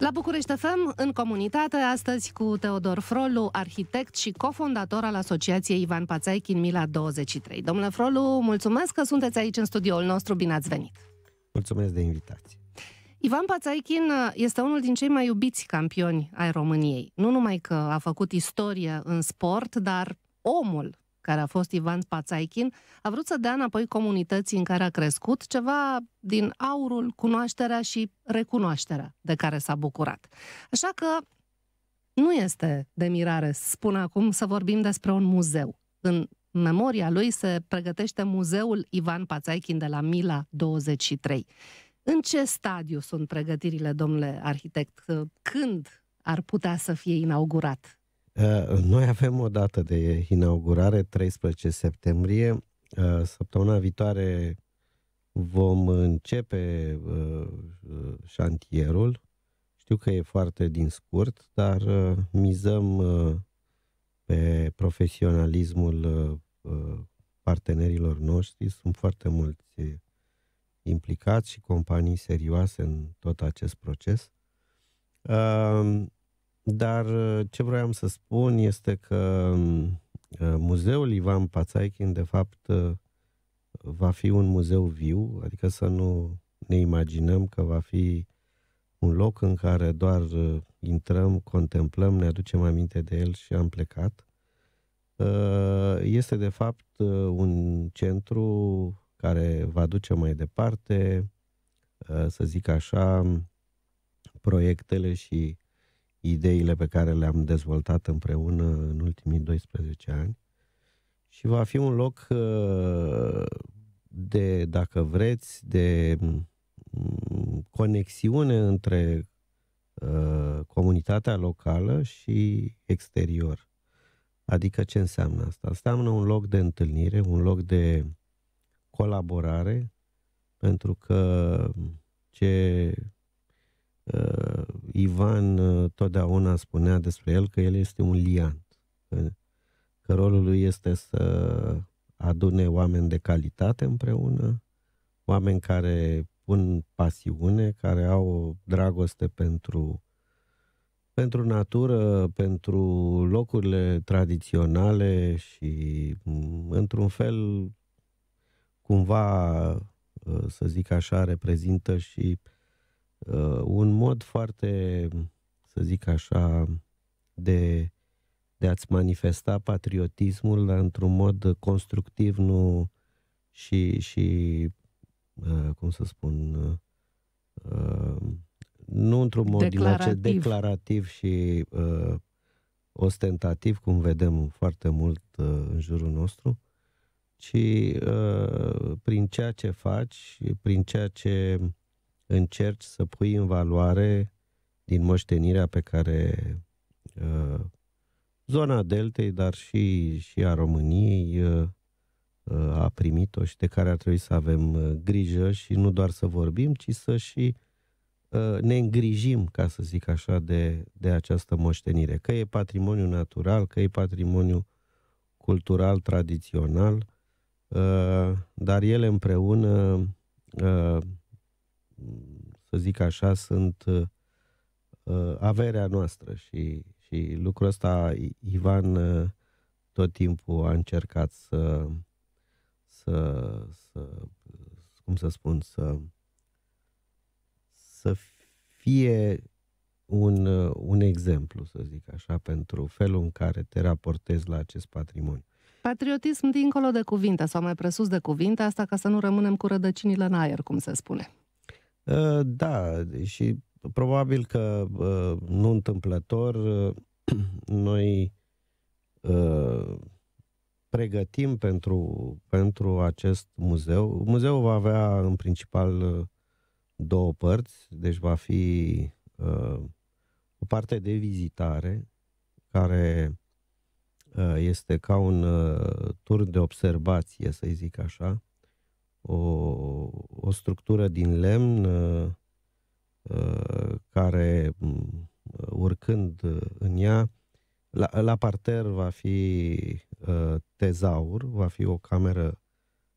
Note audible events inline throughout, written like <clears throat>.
La București FM, în comunitate, astăzi cu Teodor Frolu, arhitect și cofondator al Asociației Ivan Pațaichin Mila 23. Domnule Frolu, mulțumesc că sunteți aici în studioul nostru, bine ați venit! Mulțumesc de invitație! Ivan Pațaichin este unul din cei mai iubiți campioni ai României. Nu numai că a făcut istorie în sport, dar omul care a fost Ivan Pațaichin, a vrut să dea înapoi comunității în care a crescut ceva din aurul, cunoașterea și recunoașterea de care s-a bucurat. Așa că nu este de mirare, spun acum, să vorbim despre un muzeu. În memoria lui se pregătește Muzeul Ivan Pațaichin de la Mila 23. În ce stadiu sunt pregătirile, domnule arhitect? Când ar putea să fie inaugurat Uh, noi avem o dată de inaugurare, 13 septembrie. Uh, săptămâna viitoare vom începe uh, șantierul. Știu că e foarte din scurt, dar mizăm pe profesionalismul partenerilor noștri. Sunt foarte mulți implicați și companii serioase în tot acest proces. Dar uh, ce vroiam să spun este că um, uh, muzeul Ivan Pațaichin, de fapt, uh, va fi un muzeu viu, adică să nu ne imaginăm că va fi un loc în care doar intrăm, contemplăm, ne aducem aminte de el și am plecat. Este, de fapt, un centru care va duce mai departe, să zic așa, proiectele și ideile pe care le-am dezvoltat împreună în ultimii 12 ani și va fi un loc uh, de, dacă vreți, de mm, conexiune între uh, comunitatea locală și exterior. Adică ce înseamnă asta? Înseamnă un loc de întâlnire, un loc de colaborare, pentru că ce Uh, Ivan uh, totdeauna spunea despre el că el este un liant, că, că rolul lui este să adune oameni de calitate împreună, oameni care pun pasiune, care au dragoste pentru, pentru natură, pentru locurile tradiționale și, mm, într-un fel, cumva, uh, să zic așa, reprezintă și uh, uh, un mod foarte, să zic așa, de, de a-ți manifesta patriotismul, dar într-un mod constructiv nu și, și uh, cum să spun, uh, nu într-un mod declarativ, din declarativ și uh, ostentativ, cum vedem foarte mult uh, în jurul nostru, ci uh, prin ceea ce faci, prin ceea ce încerci să pui în valoare din moștenirea pe care uh, zona Deltei, dar și, și a României uh, uh, a primit-o și de care ar trebui să avem grijă și nu doar să vorbim, ci să și ne îngrijim, ca să zic așa, de, de această moștenire. Că e patrimoniu natural, că e patrimoniu cultural, tradițional, dar ele împreună să zic așa, sunt uh, averea noastră și, și lucrul ăsta Ivan uh, tot timpul a încercat să, să, să cum să spun, să, să fie un, uh, un exemplu, să zic așa, pentru felul în care te raportezi la acest patrimoniu. Patriotism dincolo de cuvinte sau mai presus de cuvinte, asta ca să nu rămânem cu rădăcinile în aer, cum se spune. Ă, da, și probabil că ă, nu întâmplător ă, <clears throat> noi pregătim pentru, pentru acest muzeu. Muzeul va avea în principal două părți, deci va fi o parte de vizitare care este ca un tur de observație, să zic așa, o, o structură din lemn uh, uh, care, urcând uh, în ea, la, la parter va fi tezaur, va fi o cameră,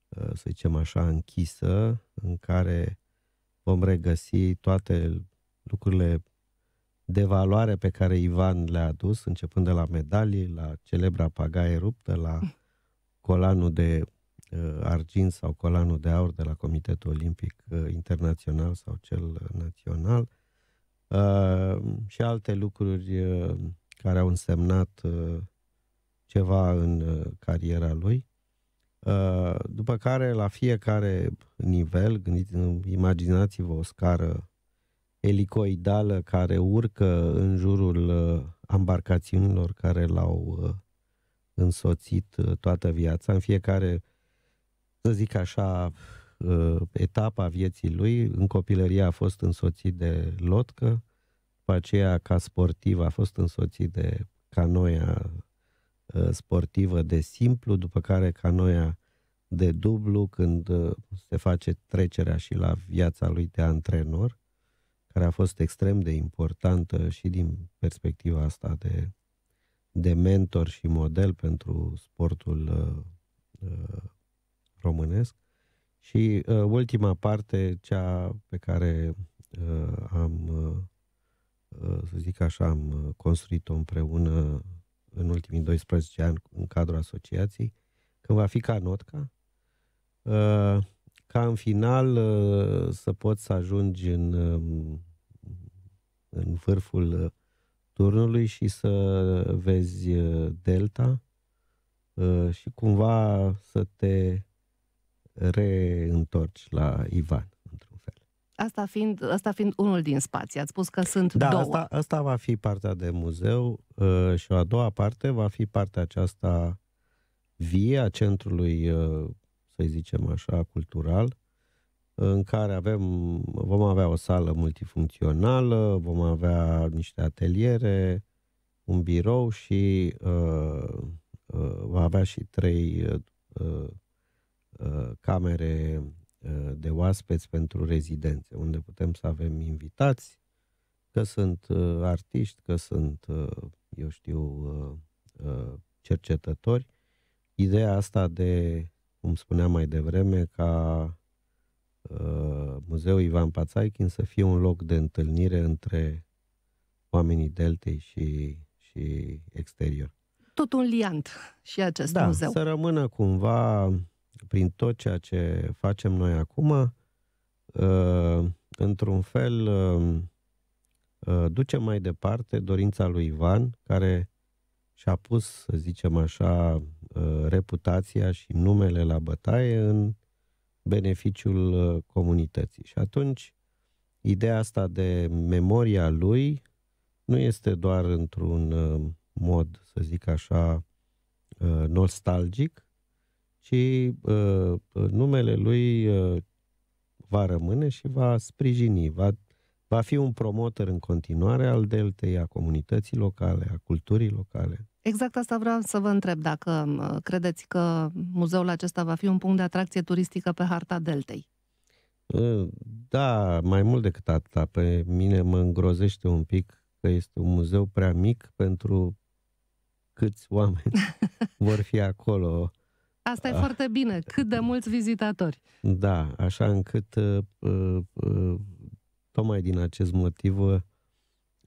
să zicem așa, închisă, în care vom regăsi toate lucrurile de valoare pe care Ivan le-a adus, începând de la medalii, la celebra pagaie ruptă, la <laughs> colanul de Uh, argint sau colanul de aur de la Comitetul Olimpic uh, Internațional sau cel uh, național și alte lucruri care au însemnat ceva în cariera lui. După care, la fiecare nivel, gândiți, imaginați-vă o scară elicoidală care urcă în jurul embarcațiunilor care l-au însoțit toată viața. În fiecare să zic așa, uh, etapa vieții lui. În copilărie a fost însoțit de lotcă, după aceea ca sportiv a fost însoțit de canoia uh, sportivă de simplu, după care canoia de dublu când uh, se face trecerea și la viața lui de antrenor, care a fost extrem de importantă și din perspectiva asta de, de mentor și model pentru sportul uh, românesc. Și uh, ultima parte, cea pe care uh, am, uh, uh să zic așa, am uh, construit-o împreună în ultimii 12 ani în cadrul asociației, când va fi ca notca, uh, ca în final uh, să poți să ajungi în, uh, în vârful uh, turnului și să vezi delta și cumva să te reîntorci la Ivan, într-un fel. Asta fiind, asta fiind unul din spații, ați spus că sunt da, două. Asta, asta va fi partea de muzeu uh, și o a doua parte va fi partea aceasta vie a centrului, uh, să zicem așa, cultural, în care avem, vom avea o sală multifuncțională, vom avea niște ateliere, un birou și uh, uh, va avea și trei uh, Uh, camere uh, de oaspeți pentru rezidențe, unde putem să avem invitați, că sunt uh, artiști, că sunt, eu știu, cercetători. Ideea asta de, cum spuneam mai devreme, ca Muzeul Ivan Pațaichin să fie un loc de întâlnire între oamenii Deltei și, și exterior. Tot un liant și acest da, muzeu. să rămână cumva prin tot ceea ce facem noi acum, uh, într-un fel, uh, uh, duce mai departe dorința lui Ivan, care și-a pus, să zicem așa, reputația și numele la bătaie în beneficiul comunității. Și atunci, ideea asta de memoria lui nu este doar într-un mod, să zic așa, nostalgic, și uh, uh, numele lui uh, va rămâne și va sprijini, va, va fi un promotor în continuare al deltei, a comunității locale, a culturii locale. Exact asta vreau să vă întreb, dacă uh, credeți că muzeul acesta va fi un punct de atracție turistică pe harta deltei. Uh, da, mai mult decât atât. Pe mine mă îngrozește un pic că este un muzeu prea mic pentru câți oameni <laughs> vor fi acolo. Asta e ah. foarte bine. Cât de mulți vizitatori. Da, așa încât uh, uh, uh, tocmai din acest motiv uh,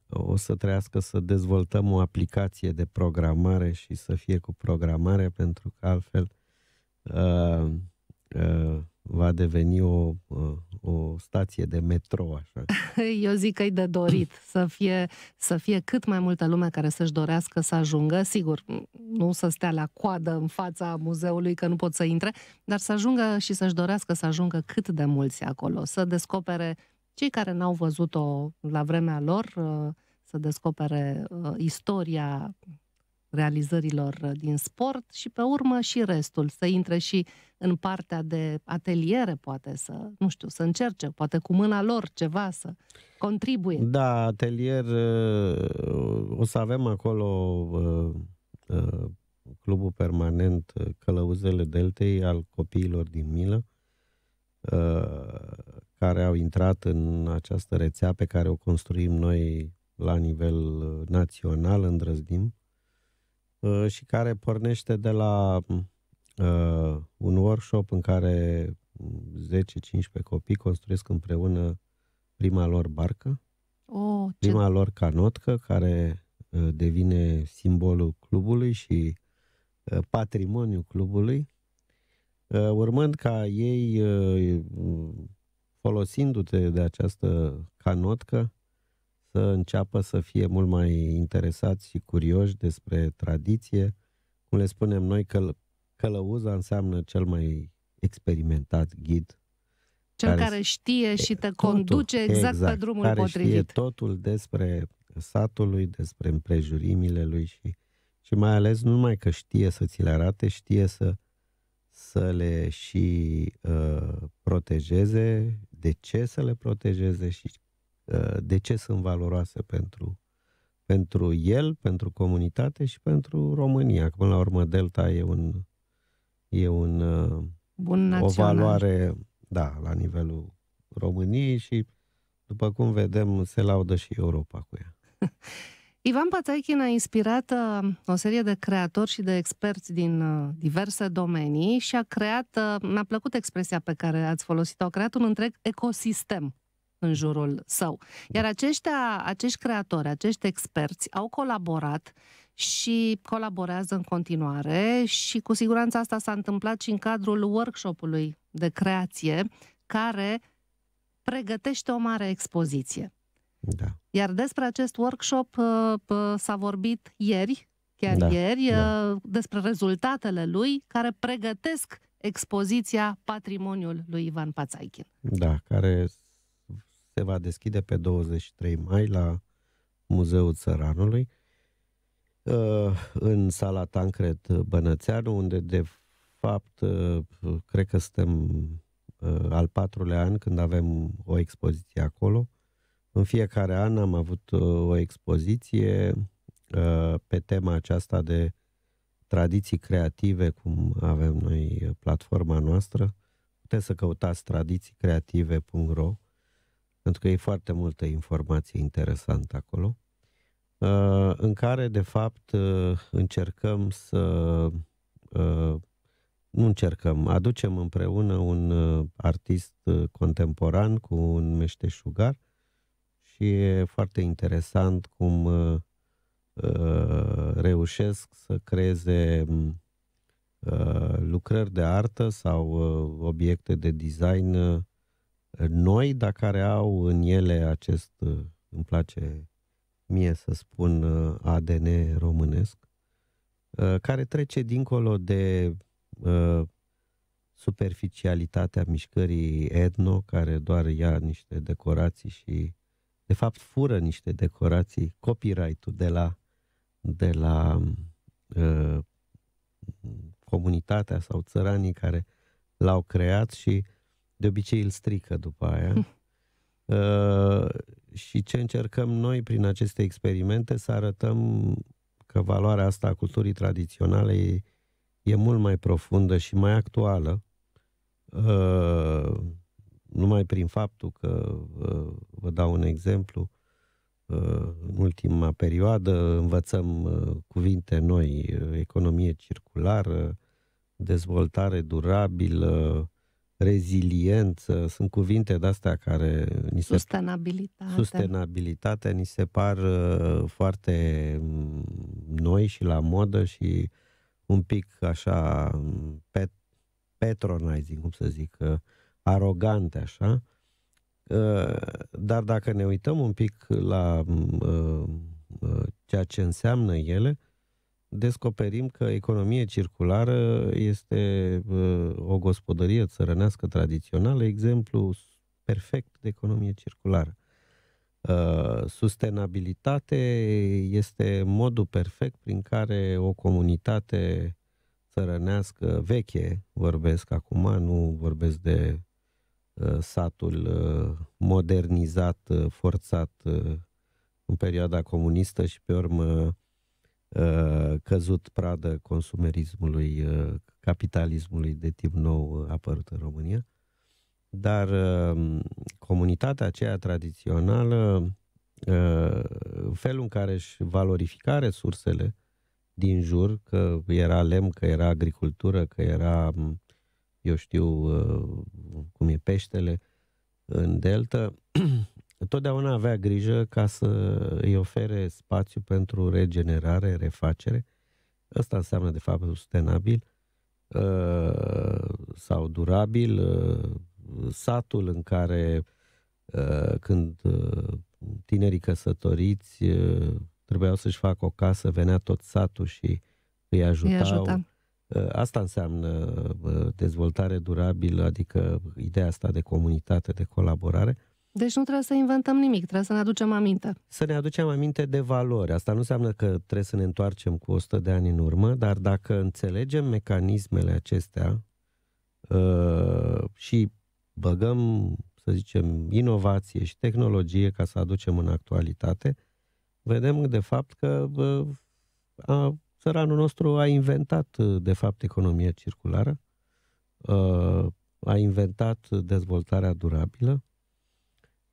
o să trească să dezvoltăm o aplicație de programare și să fie cu programare, pentru că altfel uh, uh, va deveni o, o stație de metro, așa. <laughs> Eu zic că e de dorit să fie, să fie cât mai multă lume care să-și dorească să ajungă, sigur, nu să stea la coadă în fața muzeului că nu pot să intre, dar să ajungă și să-și dorească să ajungă cât de mulți acolo, să descopere cei care n-au văzut-o la vremea lor, să descopere uh, istoria realizărilor uh, din sport și pe urmă și restul, să intre și în partea de ateliere, poate să, nu știu, să încerce, poate cu mâna lor ceva să contribuie. Da, atelier, uh, o să avem acolo uh, clubul permanent Călăuzele Deltei al copiilor din Milă, care au intrat în această rețea pe care o construim noi la nivel național, îndrăznim. Uh, și care pornește de la uh, un workshop în care 10-15 mm, copii construiesc împreună prima lor barcă, oh, ce... prima lor canotcă, care uh, devine simbolul clubului și uh, patrimoniul clubului, uh, urmând ca ei, uh, folosindu-te de această canotcă, să înceapă să fie mult mai interesați și curioși despre tradiție. Cum le spunem noi, căl- călăuza înseamnă cel mai experimentat ghid. Cel care, care știe și te totul, conduce exact, exact pe drumul care potrivit. Știe totul despre satul lui, despre împrejurimile lui și, și mai ales nu numai că știe să ți le arate, știe să, să le și uh, protejeze, de ce să le protejeze și Uh, de ce sunt valoroase pentru, pentru el, pentru comunitate și pentru România. Că până la urmă Delta e un, e un uh, Bun o valoare da, la nivelul României și după cum vedem se laudă și Europa cu ea. <laughs> Ivan Pataichin a inspirat uh, o serie de creatori și de experți din diverse domenii și a creat, mi-a plăcut expresia pe care ați folosit-o, a creat un întreg ecosistem în jurul său. Iar aceștia, acești creatori, acești experți au colaborat și colaborează în continuare și cu siguranță asta s-a întâmplat și în cadrul workshopului de creație care pregătește o mare expoziție. Da. Iar despre acest workshop uh, uh, s-a vorbit ieri, chiar da, ieri, da. Uh, despre rezultatele lui care pregătesc expoziția Patrimoniul lui Ivan Pațaichin. Da, care se va deschide pe 23 mai la Muzeul Țăranului, uh, în sala Tancred Bănățeanu, unde de fapt uh, cred că suntem uh, al patrulea an când avem o expoziție acolo. În fiecare an am avut o expoziție pe tema aceasta de tradiții creative, cum avem noi platforma noastră. Puteți să căutați tradițiicreative.ro pentru că e foarte multă informație interesantă acolo, uh, în care, de fapt, uh, încercăm să. Uh, nu încercăm, aducem împreună un artist contemporan cu un meșteșugar și e foarte interesant cum reușesc să creeze lucrări de artă sau obiecte de design noi, dar care au în ele acest, uh, îmi place mie să spun, uh, ADN românesc, uh, care trece dincolo de superficialitatea mișcării etno, care doar ia niște decorații și, de fapt, fură niște decorații, copyright-ul de la, de la uh, comunitatea sau țăranii care l-au creat și de obicei îl strică după aia. Hm. uh, și ce încercăm noi prin aceste experimente să arătăm că valoarea asta a culturii tradiționale e, e mult mai profundă și mai actuală, uh, numai prin faptul că, uh, vă dau un exemplu, uh, în ultima perioadă învățăm uh, cuvinte noi, uh, economie circulară, dezvoltare durabilă, reziliență, sunt cuvinte de astea care ni se sustenabilitate. Sustenabilitatea ni se par uh, foarte mm, noi și la modă și un pic așa mm, pet, patronizing, cum să zic, uh, arogante așa. Uh, dar dacă ne uităm un pic la mm, ceea ce înseamnă ele, descoperim că economie circulară este o gospodărie țărănească tradițională, exemplu perfect de economie circulară. Ă, sustenabilitate este modul perfect prin care o comunitate țărănească veche, vorbesc acum, nu vorbesc de ă, satul ă, modernizat, forțat în perioada comunistă și pe urmă Uh, căzut pradă consumerismului, uh, capitalismului de tip nou uh, apărut în România, dar comunitatea aceea tradițională, felul în care își valorifica resursele din jur, că era lemn, că era agricultură, că era, eu știu, cum e peștele în delta, <clears throat> totdeauna avea grijă ca să îi ofere spațiu pentru regenerare, refacere. Asta înseamnă, de fapt, sustenabil uh, sau durabil. Uh, satul în care, uh, când tinerii căsătoriți trebuiau să-și facă o casă, venea tot satul și îi ajutau. Îi ajuta. Asta înseamnă dezvoltare durabilă, adică ideea asta de comunitate, de colaborare. Deci nu trebuie să inventăm nimic, trebuie să ne aducem aminte. Să ne aducem aminte de valori. Asta nu înseamnă că trebuie să ne întoarcem cu 100 de ani în urmă, dar dacă înțelegem mecanismele acestea uh, și băgăm, să zicem, inovație și tehnologie ca să aducem în actualitate, vedem de fapt că uh, a, țăranul nostru a inventat, uh, de fapt, economia circulară, uh, a inventat dezvoltarea durabilă,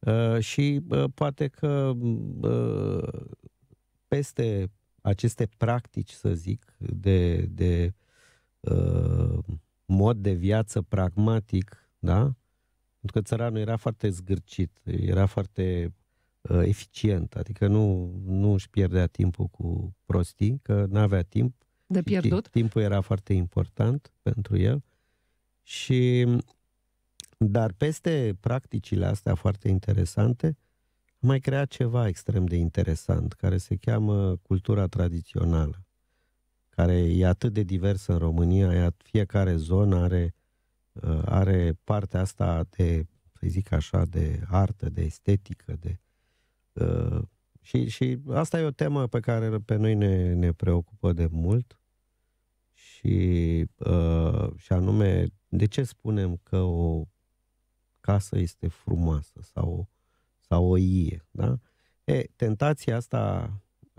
Uh, și uh, poate că uh, peste aceste practici, să zic, de, de uh, mod de viață pragmatic, da? Pentru că țăranul era foarte zgârcit, era foarte uh, eficient, adică nu, nu își pierdea timpul cu prostii, că nu avea timp. De pierdut. Timpul era foarte important pentru el și dar peste practicile astea foarte interesante, mai creat ceva extrem de interesant, care se cheamă cultura tradițională, care e atât de diversă în România, fiecare zonă are, uh, are partea asta de, să zic așa, de artă, de estetică, de... Uh, și, și asta e o temă pe care pe noi ne, ne preocupă de mult și, uh, și anume, de ce spunem că o casă este frumoasă sau, sau o ie, da? E, tentația asta,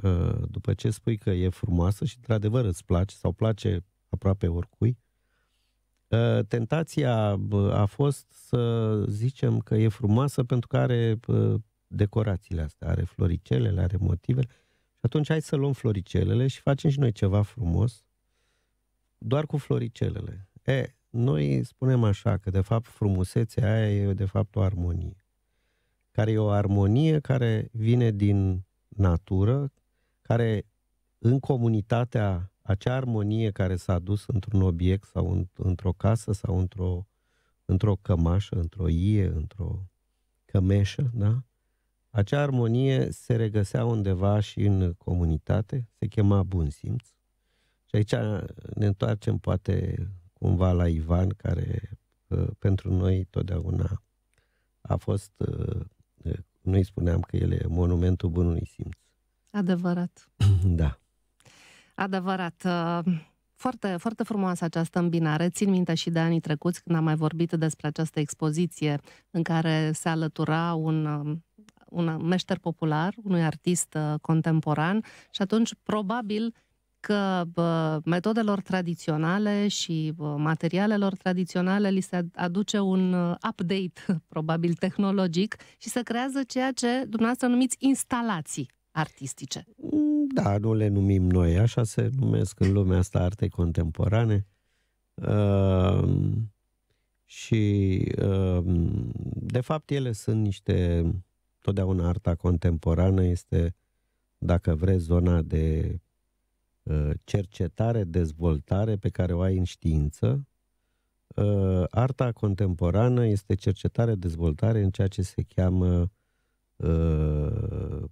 ă, după ce spui că e frumoasă și într-adevăr îți place sau place aproape oricui, ă, tentația a fost să zicem că e frumoasă pentru că are decorațiile astea, are floricelele, are motivele. Și atunci hai să luăm floricelele și facem și noi ceva frumos, doar cu floricelele. E, noi spunem așa, că de fapt frumusețea aia e de fapt o armonie, care e o armonie care vine din natură, care în comunitatea, acea armonie care s-a dus într-un obiect sau într-o casă sau într-o, într-o cămașă, într-o ie, într-o cămeșă, da? Acea armonie se regăsea undeva și în comunitate, se chema bun simț. Și aici ne întoarcem poate cumva la Ivan, care uh, pentru noi totdeauna a fost, uh, uh, noi spuneam că el e monumentul bunului simț. Adevărat. <clears throat> Da. Adevărat. Foarte, foarte frumoasă această îmbinare. Țin minte și de anii trecuți când am mai vorbit despre această expoziție în care se alătura un, um, un meșter popular, unui artist contemporan și atunci probabil metodelor tradiționale și materialelor tradiționale li se aduce un uh, update, <laughs> probabil tehnologic, și se creează ceea ce dumneavoastră numiți instalații artistice. Mm, da, nu le numim noi, așa se numesc în lumea asta artei contemporane. Uh, și, uh, de fapt, ele sunt niște. Totdeauna arta contemporană este, dacă vreți, zona de Uh, cercetare, dezvoltare pe care o ai în știință. Uh, arta contemporană este cercetare, dezvoltare în ceea ce se cheamă uh,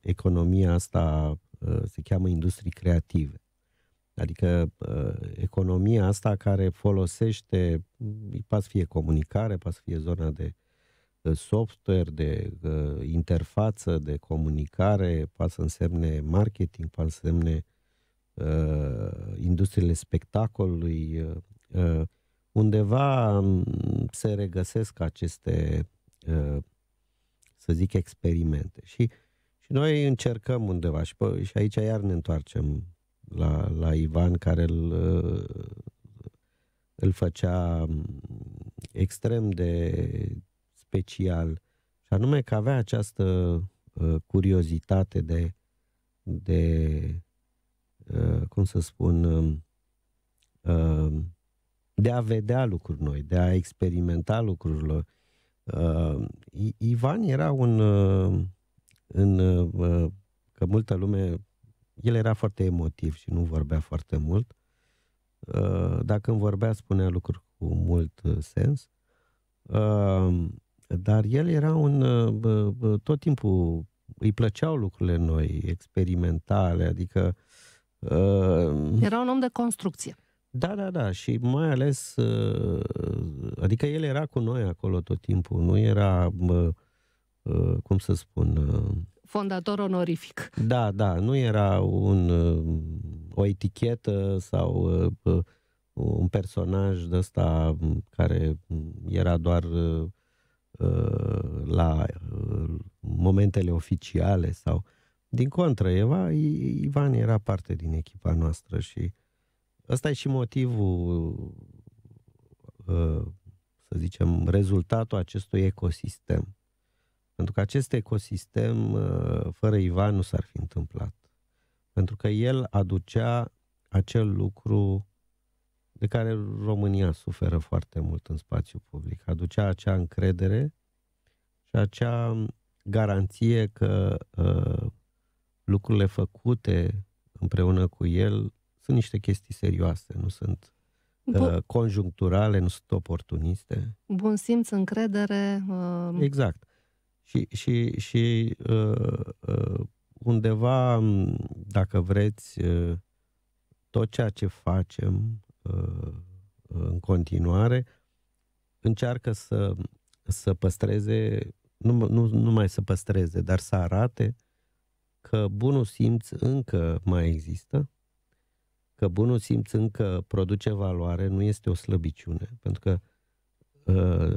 economia asta, se cheamă industrii creative. Adică economia asta care folosește, poate fie comunicare, poate fie zona de software, de interfață, de comunicare, poate să însemne marketing, poate să însemne uh, industriile spectacolului, uh, uh undeva se regăsesc aceste, uh, să zic, experimente. Și, și noi încercăm undeva și, pă, și aici iar ne întoarcem la, la Ivan care îl, uh, îl făcea um, extrem de special și anume că avea această uh, curiozitate de, de Uh, cum să spun, um, um, de a vedea lucruri noi, de a experimenta lucrurile. Uh, Ivan era un, uh, în, că multă lume, el era foarte emotiv și nu vorbea foarte mult. Dacă îmi vorbea, spunea lucruri cu mult sens. Dar el era un, tot timpul îi plăceau lucrurile noi, experimentale, adică uh, Ehm, era un om de construcție. Da, da, da. Și mai ales, uh, adică el era cu noi acolo tot timpul. Nu era, uh, cum să spun... Uh, Fondator onorific. Da, da. Nu era un, o etichetă sau un personaj de ăsta mm, care era doar la momentele oficiale sau din contră, Eva, Ivan era parte din echipa noastră și ăsta e și motivul, uh, să zicem, rezultatul acestui ecosistem. Pentru că acest ecosistem, uh, fără Ivan, nu s-ar fi întâmplat. Pentru că el aducea acel lucru de care România suferă foarte mult în spațiu public. Aducea acea încredere și acea garanție că uh, lucrurile făcute împreună cu el sunt niște chestii serioase, nu sunt Bun. Uh, conjuncturale, nu sunt oportuniste. Bun simț, încredere. Uh... Exact. Și, și, și uh, uh, undeva, dacă vreți, uh, tot ceea ce facem uh, în continuare încearcă să, să păstreze, nu, nu, nu mai să păstreze, dar să arate uh, că bunul simț încă mai există, că bunul simț încă produce valoare, nu este o slăbiciune, pentru că uh, uh,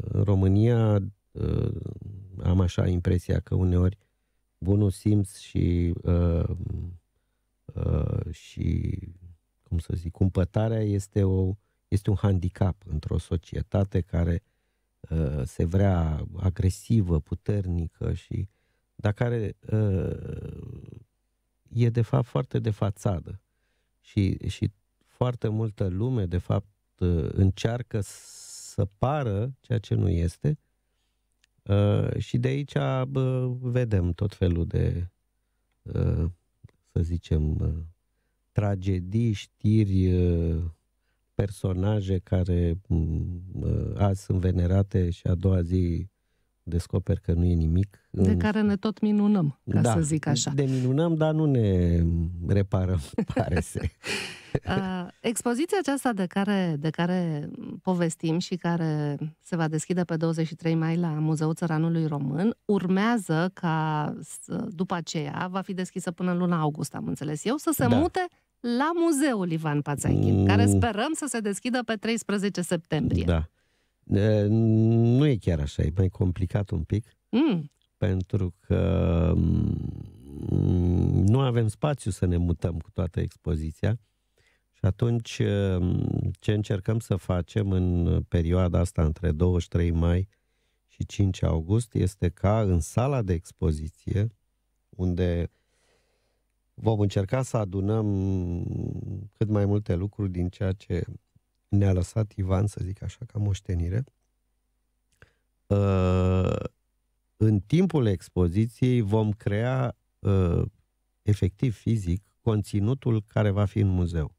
în România uh, am așa impresia că uneori bunul simț și și cum să zic, cumpătarea este o este un handicap într-o societate care se vrea agresivă, puternică și dar care uh, e de fapt foarte de fațadă și, și foarte multă lume de fapt uh, încearcă să pară ceea ce nu este uh, și de aici uh, vedem tot felul de, uh, să zicem, uh, tragedii, știri, uh, personaje care mm, uh, azi sunt venerate și a doua zi descoperi că nu e nimic. De în... care ne tot minunăm, ca da, să zic așa. De minunăm, dar nu ne reparăm, <laughs> pare să. Expoziția aceasta de care, de care povestim și care se va deschide pe 23 mai la Muzeul Țăranului Român, urmează ca, după aceea, va fi deschisă până în luna august, am înțeles eu, să se da. mute la Muzeul Ivan Pațanchin, mm. care sperăm să se deschidă pe 13 septembrie. Da. Nu e chiar așa, e mai complicat un pic, mm. pentru că mm, nu avem spațiu să ne mutăm cu toată expoziția și atunci ce încercăm să facem în perioada asta între 23 mai și 5 august este ca în sala de expoziție, unde vom încerca să adunăm cât mai multe lucruri din ceea ce ne-a lăsat Ivan, să zic așa, ca moștenire. Uh, în timpul expoziției vom crea uh, efectiv fizic conținutul care va fi în muzeu,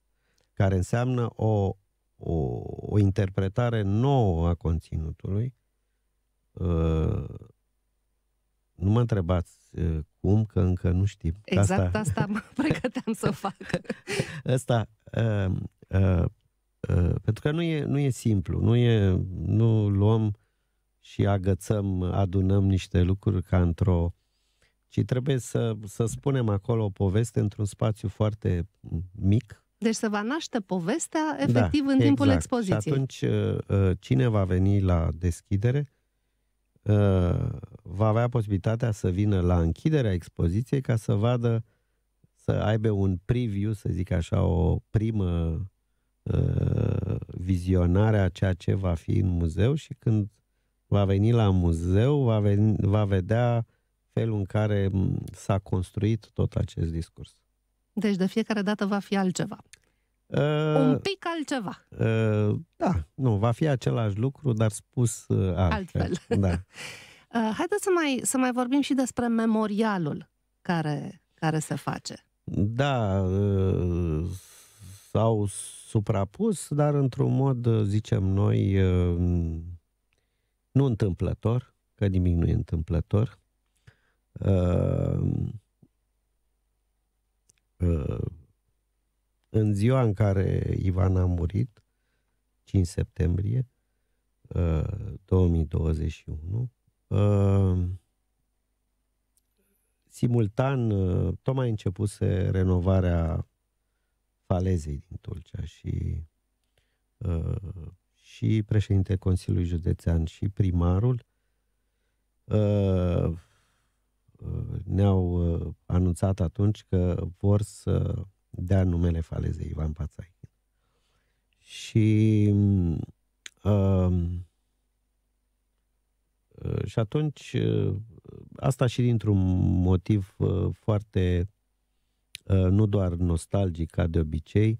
care înseamnă o, o, o interpretare nouă a conținutului. Uh, nu mă întrebați uh, cum, că încă nu știm. Exact asta, asta mă pregăteam să o fac. <laughs> Asta, uh, uh, Uh, pentru că nu e, nu e simplu, nu, e, nu luăm și agățăm, adunăm niște lucruri ca într-o... Ci trebuie să, să spunem acolo o poveste într-un spațiu foarte mic. Deci să va naște povestea da, efectiv da, în timpul exact. expoziției. Și atunci uh, uh, cine va veni la deschidere va avea posibilitatea să vină la închiderea expoziției ca să vadă, să aibă un preview, să zic așa, o primă Uh, vizionarea a ceea ce va fi în muzeu și când va veni la muzeu, va, veni, va vedea felul în care s-a construit tot acest discurs. Deci de fiecare dată va fi altceva. Uh, Un pic altceva. Uh, da, nu, va fi același lucru, dar spus uh, altfel. altfel. <laughs> Da. <laughs> uh, haideți să mai, să mai vorbim și despre memorialul care, care se face. Da, uh, s-au suprapus, dar într-un mod, uh, zicem noi, uh, nu întâmplător, că nimic nu e întâmplător. Uh, în ziua în care Ivan a murit, 5 septembrie 2021, simultan, tocmai începuse renovarea Falezei din Tulcea și, uh, și președintele Consiliului Județean și primarul uh, uh ne-au uh, anunțat atunci că vor să dea numele falezei Ivan Pațai. Și um, uh, și atunci uh, asta și dintr-un motiv foarte Uh, nu doar nostalgic ca de obicei,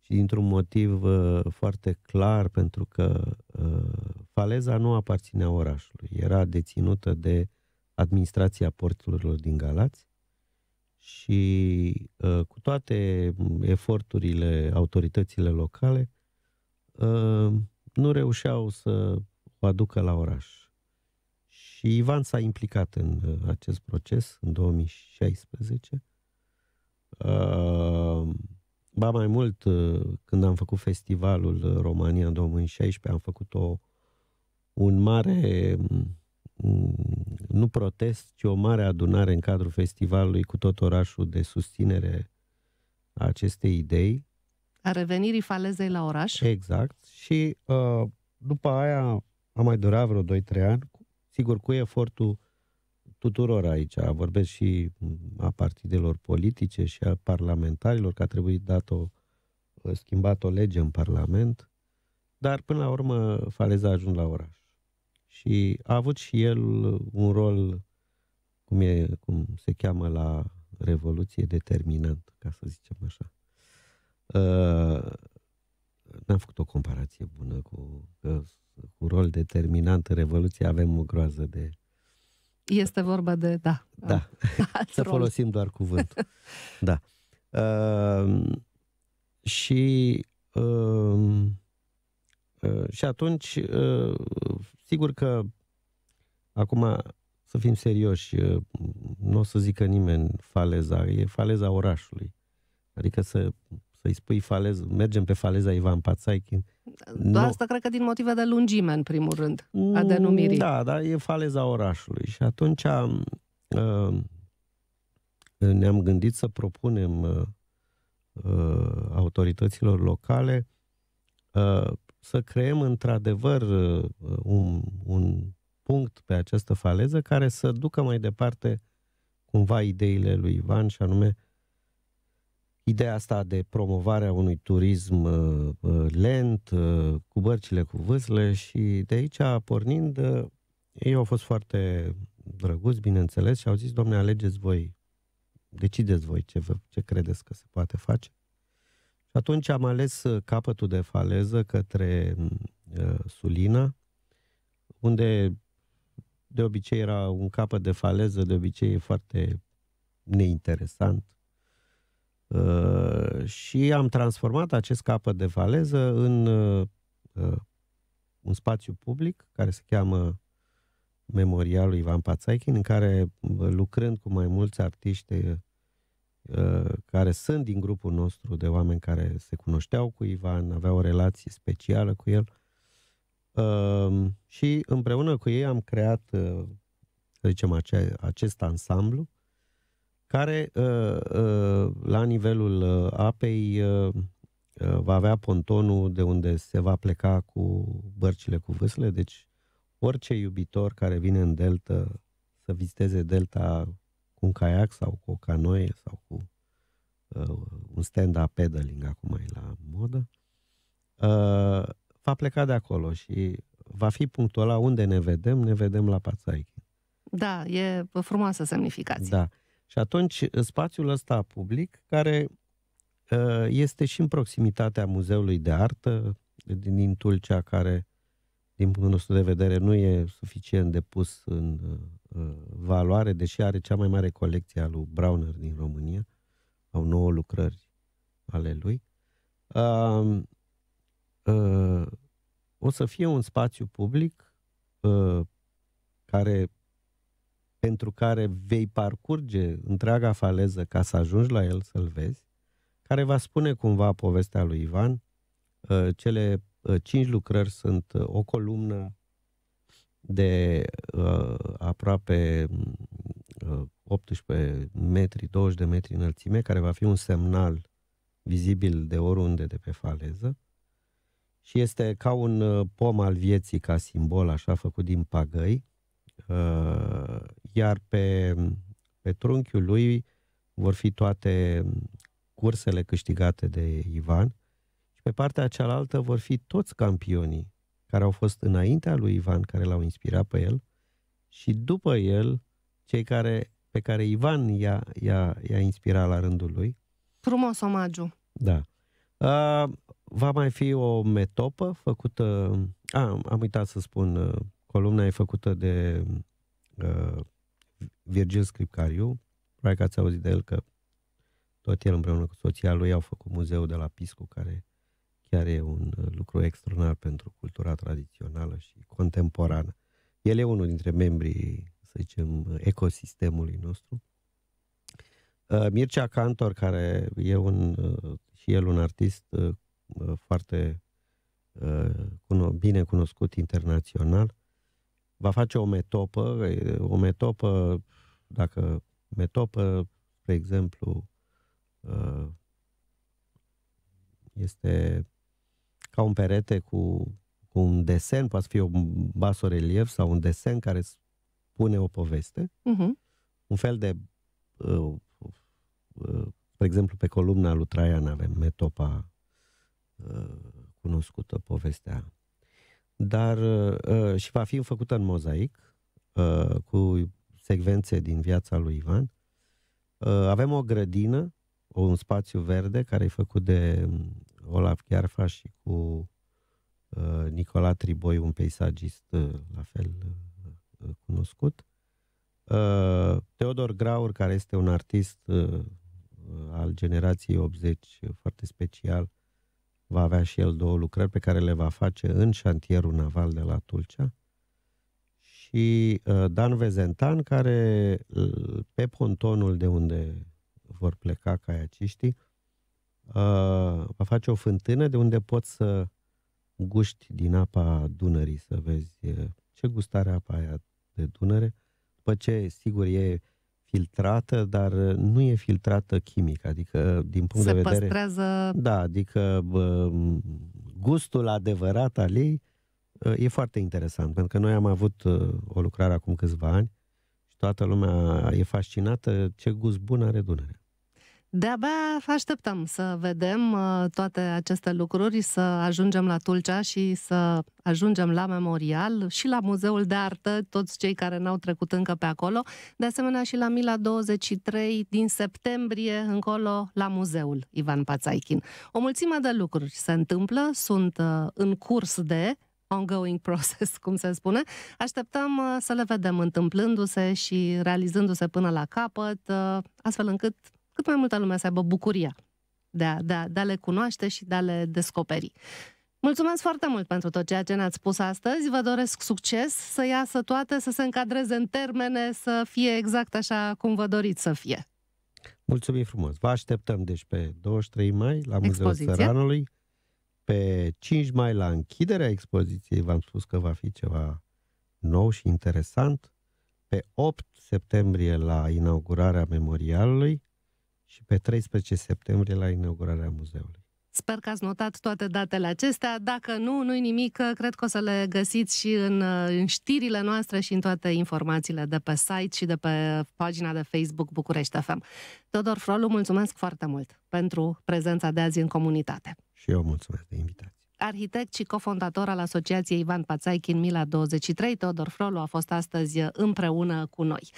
și dintr-un motiv uh, foarte clar, pentru că uh, faleza nu aparținea orașului, era deținută de administrația porturilor din Galați și cu toate eforturile autoritățile locale, nu reușeau să o aducă la oraș. Și Ivan s-a implicat în acest proces în 2016 Uh, ba mai mult, eh, când am făcut festivalul eh, România în 2016, am făcut o, un mare, mm, nu protest, ci o mare adunare în cadrul festivalului cu tot orașul de susținere a acestei idei. A revenirii falezei la oraș? Exact. Și uh, după aia am mai durat vreo 2-3 ani, sigur cu efortul tuturor aici, vorbesc și a partidelor politice și a parlamentarilor, că a trebuit dat o, ă, schimbat o lege în Parlament, dar până la urmă Faleza a ajuns la oraș. Și a avut și el un rol, cum, e, cum se cheamă la Revoluție, determinant, ca să zicem așa. Uh, n-am făcut o comparație bună cu, ă, cu rol determinant în Revoluție, avem o groază de este vorba de, da. Da. Să folosim doar cuvântul. <laughs> da. Uh, și uh, uh, și atunci, uh, sigur că acum, să fim serioși, uh, nu o să zică nimeni faleza, e faleza orașului. Adică să să-i spui falez, mergem pe faleza Ivan Pațaichin. Doar nu. asta cred că din motive de lungime, în primul rând, a mm, denumirii. Da, da, e faleza orașului. Și atunci uh, ne-am gândit să propunem uh, uh autorităților locale uh, să creăm într-adevăr uh, un, un punct pe această faleză care să ducă mai departe cumva ideile lui Ivan și anume uh, ideea asta de promovarea unui turism uh, uh, lent, uh, cu bărcile, cu vâsle și de aici pornind, uh, ei au fost foarte drăguți, bineînțeles, și au zis, domne, alegeți voi, decideți voi ce, vă, ce credeți că se poate face. Și atunci am ales uh, capătul de faleză către mm, uh, Sulina, unde de obicei era un capăt de faleză, de obicei e foarte neinteresant, Uh, și am transformat acest capăt de valeză în uh, uh, un spațiu public care se cheamă Memorialul Ivan Pațaichin, în care lucrând cu mai mulți artiști care sunt din grupul nostru de oameni care se cunoșteau cu Ivan, aveau o relație specială cu el și împreună cu ei am creat, să zicem, ace- acest ansamblu care uh, uh, la nivelul uh, apei va avea pontonul de unde se va pleca cu bărcile cu vâsle, deci orice iubitor care vine în delta să viziteze delta cu un caiac sau cu o canoe sau cu uh, un stand-up pedaling, acum e la modă, uh, va pleca de acolo și va fi punctul ăla unde ne vedem, ne vedem la Pațaichi. Da, e frumoasă semnificație. Da. Și atunci spațiul ăsta public, care ă, este și în proximitatea Muzeului de Artă din Tulcea, care, din punctul nostru de vedere, nu e suficient de pus în ă, ă, valoare, deși are cea mai mare colecție a lui Browner din România, au nouă lucrări ale lui, o să fie un spațiu public care pentru care vei parcurge întreaga faleză ca să ajungi la el să-l vezi, care va spune cumva povestea lui Ivan. Ă, cele ă, cinci lucrări sunt ă, o columnă de aproape 18 metri, 20 de metri înălțime, care va fi un semnal vizibil de oriunde de pe faleză și este ca un pom al vieții, ca simbol, așa, făcut din pagăi, Uh, iar pe, pe trunchiul lui vor fi toate cursele câștigate de Ivan și pe partea cealaltă vor fi toți campionii care au fost înaintea lui Ivan, care l-au inspirat pe el și după el cei care, pe care Ivan i-a, i-a, i-a inspirat la rândul lui. Frumos omagiu. Da. Uh, va mai fi o metopă făcută... A, am uitat să spun uh, Columna e făcută de uh, Virgil Scripcariu, probabil că ați auzit de el că tot el împreună cu soția lui au făcut muzeul de la Piscu, care chiar e un uh, lucru extraordinar pentru cultura tradițională și contemporană. El e unul dintre membrii, să zicem, ecosistemului nostru. Uh, Mircea Cantor, care e un, uh, și el un artist foarte bine cunoscut internațional, va face o metopă, o metopă, dacă metopă, spre exemplu, ă, este ca un perete cu, cu un desen, poate fi un basorelief sau un desen care spune o poveste, uh-huh. un fel de, ă, ă, spre exemplu, pe columna lui Traian avem metopa cunoscută, povestea dar uh, uh, și va fi făcută în mozaic uh, cu secvențe din viața lui Ivan. Uh, avem o grădină, un spațiu verde care e făcut de um, Olaf Ghearfa și cu uh, Nicola Triboi, un peisagist uh, la fel uh, uh cunoscut. Uh, Teodor Graur, care este un artist uh, uh al generației 80 foarte special, va avea și el două lucrări pe care le va face în șantierul naval de la Tulcea și uh, Dan Vezentan, care uh, pe pontonul de unde vor pleca caiaciștii, uh, va face o fântână de unde poți să guști din apa Dunării, să vezi ce gustare apa aia de Dunăre. După ce, sigur, e filtrată, dar uh, nu e filtrată chimic, adică din punct Se de vedere... Se Păstrează... Da, adică bă, gustul adevărat al ei uh, e foarte interesant, pentru că noi am avut uh, o lucrare acum câțiva ani și toată lumea e fascinată ce gust bun are Dunărea. De-abia așteptăm să vedem uh, toate aceste lucruri, să ajungem la Tulcea și să ajungem la Memorial și la Muzeul de Artă, toți cei care n-au trecut încă pe acolo, de asemenea și la Mila 23 din septembrie încolo la Muzeul Ivan Pațaichin. O mulțime de lucruri se întâmplă, sunt uh, în curs de ongoing <laughs> process, cum se spune. Așteptăm uh, să le vedem întâmplându-se și realizându-se până la capăt, astfel încât cât mai multă lume să aibă bucuria de a, de, a, de a le cunoaște și de a le descoperi. Mulțumesc foarte mult pentru tot ceea ce ne-ați spus astăzi. Vă doresc succes, să iasă toate, să se încadreze în termene, să fie exact așa cum vă doriți să fie. Mulțumim frumos. Vă așteptăm deci pe 23 mai la Muzeul Săranului, pe 5 mai la închiderea expoziției, v-am spus că va fi ceva nou și interesant, pe 8 septembrie la inaugurarea memorialului, și pe 13 septembrie la inaugurarea muzeului. Sper că ați notat toate datele acestea. Dacă nu, nu-i nimic, cred că o să le găsiți și în, în știrile noastre și în toate informațiile de pe site și de pe pagina de Facebook București FM. Teodor Frolu, mulțumesc foarte mult pentru prezența de azi în comunitate. Și eu mulțumesc de invitație arhitect și cofondator al Asociației Ivan Pațaichin Mila 23, Teodor Frolu, a fost astăzi împreună cu noi.